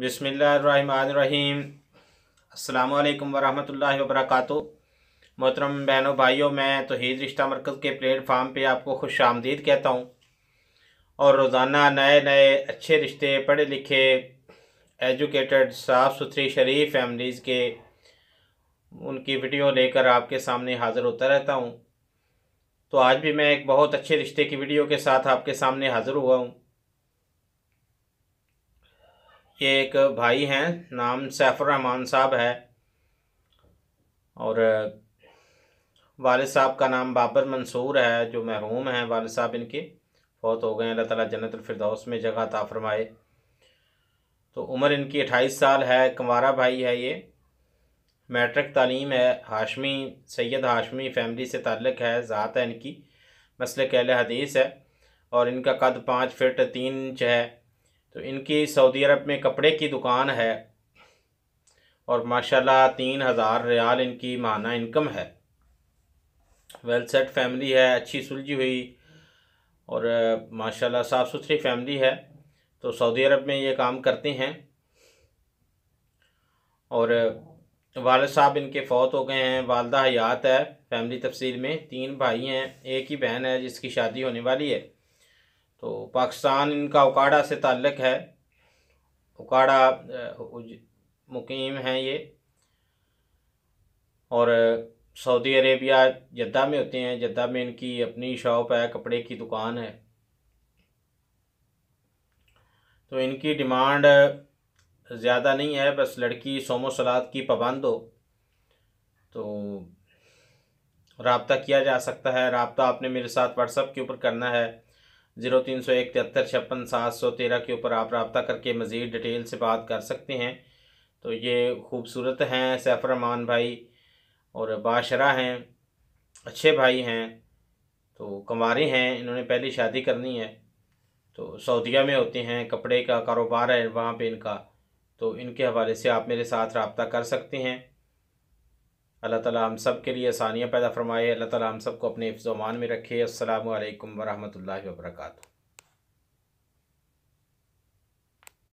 बसमीम अल्लाम वरहमल वबरक मोहतरम बहनों भाइयों मैं तोहद रिश्ता मरकज़ के प्लेटफार्म पे आपको खुश आमदीद कहता हूँ और रोज़ाना नए नए अच्छे रिश्ते पढ़े लिखे एजुकेटेड साफ़ सुथरी शरीफ फैमिलीज़ के उनकी वीडियो लेकर आपके सामने हाज़िर होता रहता हूँ तो आज भी मैं एक बहुत अच्छे रिश्ते की वीडियो के साथ आपके सामने हाज़िर हुआ हूँ ये एक भाई हैं नाम सैफुर रहमान साहब है और वाल साहब का नाम बाबर मंसूर है जो महरूम हैं वालद साहब इनके फौत हो गए अल्लाह ताला फिरदौस में जगह ता फरमाए तो उम्र इनकी अट्ठाईस साल है कंवारा भाई है ये मैट्रिक तालीम है हाशमी सैयद हाशमी फैमिली से ताल्लक़ है ज़ात है इनकी मसल कहल हदीस है और इनका कद पाँच फिट तीन इंच है तो इनकी सऊदी अरब में कपड़े की दुकान है और माशाल्लाह तीन हज़ार रियाल इनकी माना इनकम है वेल सेट फैमिली है अच्छी सुलझी हुई और माशाल्लाह साफ़ सुथरी फैमिली है तो सऊदी अरब में ये काम करते हैं और वाल साहब इनके फौत हो गए हैं वालदा हयात है फैमिली तफसील में तीन भाई हैं एक ही बहन है जिसकी शादी होने वाली है तो पाकिस्तान इनका उकाड़ा से ताल्लक है उकाड़ा मुकीम हैं ये और सऊदी अरेबिया जद्दा में होते हैं जद्दा में इनकी अपनी शॉप है कपड़े की दुकान है तो इनकी डिमांड ज़्यादा नहीं है बस लड़की सोमो सलाद की पाबंद हो तो रबता किया जा सकता है रबता आपने मेरे साथ व्हाट्सअप के ऊपर करना है जीरो तीन सौ एक तिहत्तर छप्पन सात सौ तेरह के ऊपर आप रबता करके मज़ीद डिटेल से बात कर सकते हैं तो ये खूबसूरत हैं सैफरमान भाई और बाशरा हैं अच्छे भाई हैं तो कंवारे हैं इन्होंने पहली शादी करनी है तो सऊदिया में होते हैं कपड़े का कारोबार है वहाँ पे इनका तो इनके हवाले से आप मेरे साथ रबता कर सकते हैं अल्लाह ताला हम सब के लिए आसानियाँ पैदा फरमाए अल्लाह ताला हम सबको अपने हिफ्ज़ अमान में रखे असल वरहमल वर्का